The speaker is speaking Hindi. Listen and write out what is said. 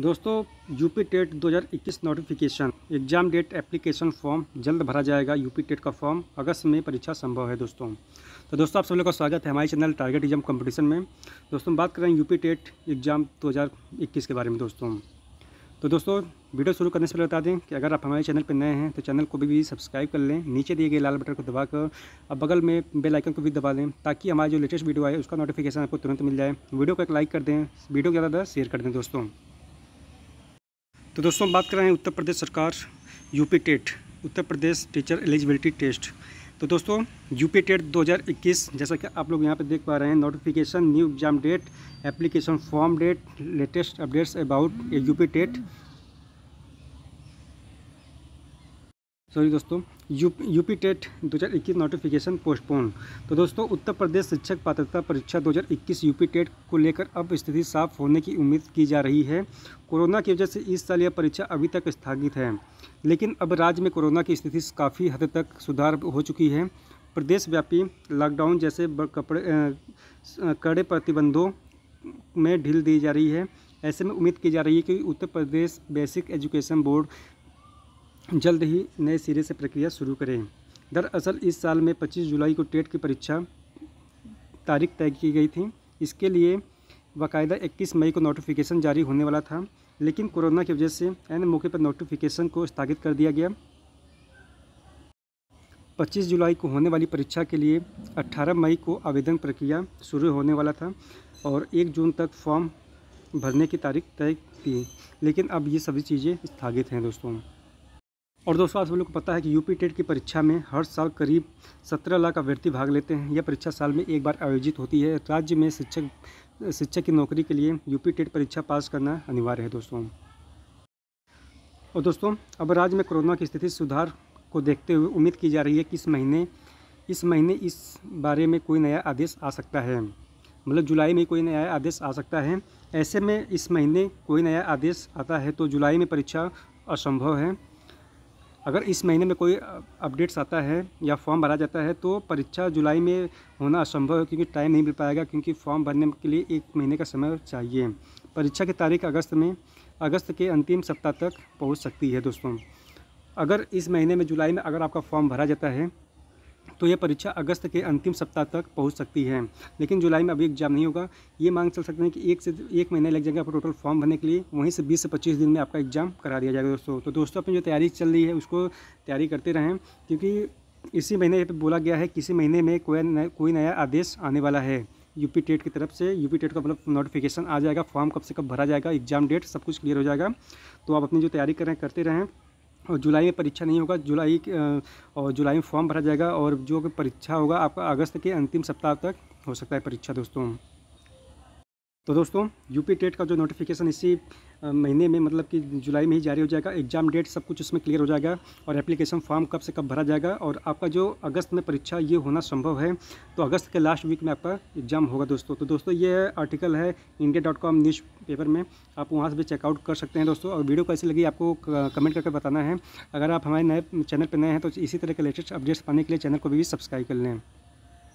दोस्तों UP TET 2021 notification exam date application form जल्द भरा जाएगा यूपी टेट का फॉर्म अगस्त में परीक्षा संभव है दोस्तों तो दोस्तों आप सब लोग का स्वागत है हमारे चैनल टारगेट एग्जाम कंपटीशन में दोस्तों बात कर रहे हैं यूपी टेट एग्जाम 2021 के बारे में दोस्तों तो दोस्तों वीडियो शुरू करने से पहले बता दें कि अगर आप हमारे चैनल पर नए हैं तो चैनल को भी, भी सब्सक्राइब कर लें नीचे दिए गए लाल बटन को दबाकर अब बगल में बेल आइकन को भी दबा लें ताकि हमारा जो लेटेस्ट वीडियो आए उसका नोटिफिकेशन आपको तुरंत मिल जाए वीडियो को एक लाइक कर दें वीडियो को ज़्यादा शेयर कर दें दोस्तों तो दोस्तों हम बात कर रहे हैं उत्तर प्रदेश सरकार UP TET Uttar Pradesh teacher eligibility test तो दोस्तों यूपी टेट 2021 जैसा कि आप लोग यहाँ पर देख पा रहे हैं notification new exam date application form date latest updates about UP TET sorry दोस्तों U UP TET 2021 notification postpone तो दोस्तों उत्तर प्रदेश शिक्षक पात्रता परीक्षा 2021 यूपी टेट को लेकर अब स्थिति साफ होने की उम्मीद की जा रही है कोरोना की वजह से इस साल यह परीक्षा अभी तक स्थगित है लेकिन अब राज्य में कोरोना की स्थिति काफ़ी हद तक सुधार हो चुकी है प्रदेशव्यापी लॉकडाउन जैसे कपड़े कड़े प्रतिबंधों में ढील दी जा रही है ऐसे में उम्मीद की जा रही है कि Uttar Pradesh basic education board जल्द ही नए सिरे से प्रक्रिया शुरू करें दरअसल इस साल में 25 जुलाई को टेट की परीक्षा तारीख तय की गई थी इसके लिए बाकायदा 21 मई को नोटिफिकेशन जारी होने वाला था लेकिन कोरोना की वजह से एन मौके पर नोटिफिकेशन को स्थगित कर दिया गया 25 जुलाई को होने वाली परीक्षा के लिए 18 मई को आवेदन प्रक्रिया शुरू होने वाला था और 1 जून तक फॉर्म भरने की तारीख तय थी लेकिन अब ये सभी चीज़ें स्थगित हैं दोस्तों और दोस्तों आप सब लोग को पता है कि यूपी टेट की परीक्षा में हर साल करीब 17 लाख अभ्यर्थी भाग लेते हैं यह परीक्षा साल में एक बार आयोजित होती है राज्य में शिक्षक शिक्षक की नौकरी के लिए यूपी टेट परीक्षा पास करना अनिवार्य है दोस्तों और दोस्तों अब राज्य में कोरोना की स्थिति सुधार को देखते हुए उम्मीद की जा रही है कि इस महीने इस महीने इस बारे में कोई नया आदेश आ सकता है मतलब जुलाई में कोई नया आदेश आ सकता है ऐसे में इस महीने कोई नया आदेश आता है तो जुलाई में परीक्षा असंभव है अगर इस महीने में कोई अपडेट्स आता है या फॉर्म भरा जाता है तो परीक्षा जुलाई में होना असंभव है क्योंकि टाइम नहीं मिल पाएगा क्योंकि फॉर्म भरने के लिए एक महीने का समय चाहिए परीक्षा की तारीख अगस्त में अगस्त के अंतिम सप्ताह तक पहुँच सकती है दोस्तों अगर इस महीने में जुलाई में अगर आपका फॉर्म भरा जाता है तो ये परीक्षा अगस्त के अंतिम सप्ताह तक पहुंच सकती है लेकिन जुलाई में अभी एग्जाम नहीं होगा ये मांग चल सकते हैं कि एक से एक महीने लग जाएगा आपको टोटल फॉर्म भरने के लिए वहीं से 20 से 25 दिन में आपका एग्जाम करा दिया जाएगा दोस्तों तो दोस्तों अपनी जो तैयारी चल रही है उसको तैयारी करते रहें क्योंकि इसी महीने पे बोला गया है कि इसी महीने में कोई नया कोई नया आदेश आने वाला है यूपी टेट की तरफ से यूपी टेट का मतलब नोटिफिकेशन आ जाएगा फॉर्म कब से कब भरा जाएगा एग्जाम डेट सब कुछ क्लियर हो जाएगा तो आप अपनी जो तैयारी करें करते रहें और जुलाई में परीक्षा नहीं होगा जुलाई और जुलाई में फॉर्म भरा जाएगा और जो परीक्षा होगा आपका अगस्त के अंतिम सप्ताह तक हो सकता है परीक्षा दोस्तों तो दोस्तों यूपी टेट का जो नोटिफिकेशन इसी महीने में मतलब कि जुलाई में ही जारी हो जाएगा एग्जाम डेट सब कुछ उसमें क्लियर हो जाएगा और एप्लीकेशन फॉर्म कब से कब भरा जाएगा और आपका जो अगस्त में परीक्षा ये होना संभव है तो अगस्त के लास्ट वीक में आपका एग्जाम होगा दोस्तों तो दोस्तों ये आर्टिकल है India dot com newspaper में आप वहाँ से भी चेकआउट कर सकते हैं दोस्तों और वीडियो कैसी लगी आपको कमेंट करके बताना है अगर आप हमारे नए चैनल पर नए हैं तो इसी तरह के लेटेस्ट अपडेट्स पाने के लिए चैनल को भी सब्सक्राइब कर लें